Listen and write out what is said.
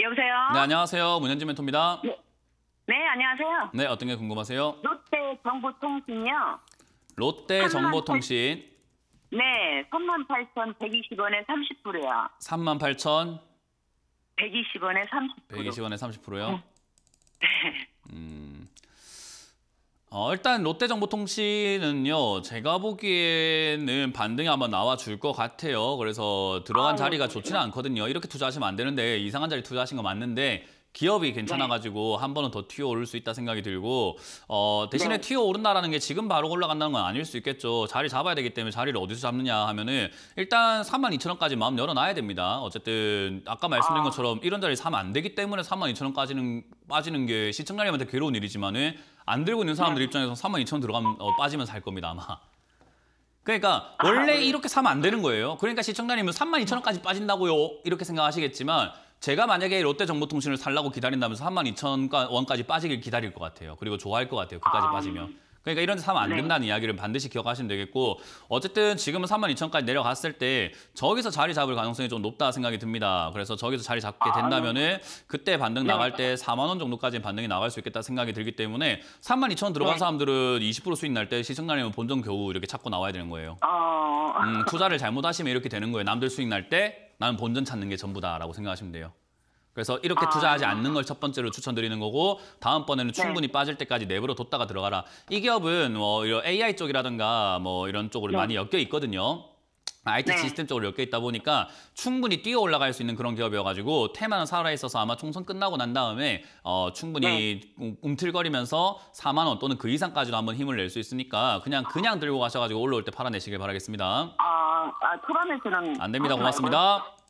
여보세요? 네, 안녕하세요. 문현지 멘토입니다. 네, 네 안녕하세요. 네, 어떤 게 궁금하세요? 롯데 정보통신요. 롯데 정보통신. 네, 38,120원에 30%요. 38,120원에 30%. 120원에 30%요? 네. 어, 일단 롯데정보통신은요. 제가 보기에는 반등이 아마 나와줄 것 같아요. 그래서 들어간 아, 자리가 좋지는 않거든요. 이렇게 투자하시면 안 되는데 이상한 자리 투자하신 거 맞는데 기업이 괜찮아가지고 네. 한 번은 더 튀어 오를 수 있다 생각이 들고 어, 대신에 네. 튀어 오른다라는 게 지금 바로 올라간다는 건 아닐 수 있겠죠. 자리 잡아야 되기 때문에 자리를 어디서 잡느냐 하면은 일단 3만 2천 원까지 마음 열어놔야 됩니다. 어쨌든 아까 말씀드린 아. 것처럼 이런 자리 사면 안 되기 때문에 3만 2천 원까지는 빠지는 게 시청자님한테 괴로운 일이지만은 안 들고 있는 사람들 네. 입장에서 3만 2천 원 들어가면 어, 빠지면 살 겁니다 아마. 그러니까 아, 원래 아, 네. 이렇게 사면 안 되는 거예요. 그러니까 시청자님은 3만 2천 원까지 빠진다고요 이렇게 생각하시겠지만 제가 만약에 롯데 정보통신을 살라고 기다린다면서 3만 2천 원까지 빠지길 기다릴 것 같아요. 그리고 좋아할 것 같아요. 그까지 아... 빠지면. 그러니까 이런 데 사면 안 네. 된다는 네. 이야기를 반드시 기억하시면 되겠고 어쨌든 지금은 3만 2천까지 내려갔을 때 저기서 자리 잡을 가능성이 좀 높다 생각이 듭니다. 그래서 저기서 자리 잡게 아, 된다면은 네. 그때 반등 네, 나갈 때 4만 원 정도까지 반등이 나갈 수 있겠다 생각이 들기 때문에 3만 2천 들어간 네. 사람들은 20% 수익 날 때 시청자님은 본전 겨우 이렇게 찾고 나와야 되는 거예요. 아. 음, 투자를 잘못하시면 이렇게 되는 거예요. 남들 수익 날때 나는 본전 찾는 게 전부다라고 생각하시면 돼요. 그래서 이렇게 아... 투자하지 않는 걸 첫 번째로 추천드리는 거고 다음번에는 네. 충분히 네. 빠질 때까지 내부로 뒀다가 들어가라. 이 기업은 뭐 이런 AI 쪽이라든가 뭐 이런 쪽으로 네. 많이 엮여 있거든요. IT 네. 시스템 쪽으로 엮여 있다 보니까 충분히 뛰어 올라갈 수 있는 그런 기업이어가지고 테마는 살아있어서 아마 총선 끝나고 난 다음에 어, 충분히 네. 음, 움틀거리면서 4만 원 또는 그 이상까지도 한번 힘을 낼 수 있으니까 그냥 그냥 들고 가셔가지고 올라올 때 팔아내시길 바라겠습니다. 아, 아 초반에 저는 안 됩니다. 고맙습니다.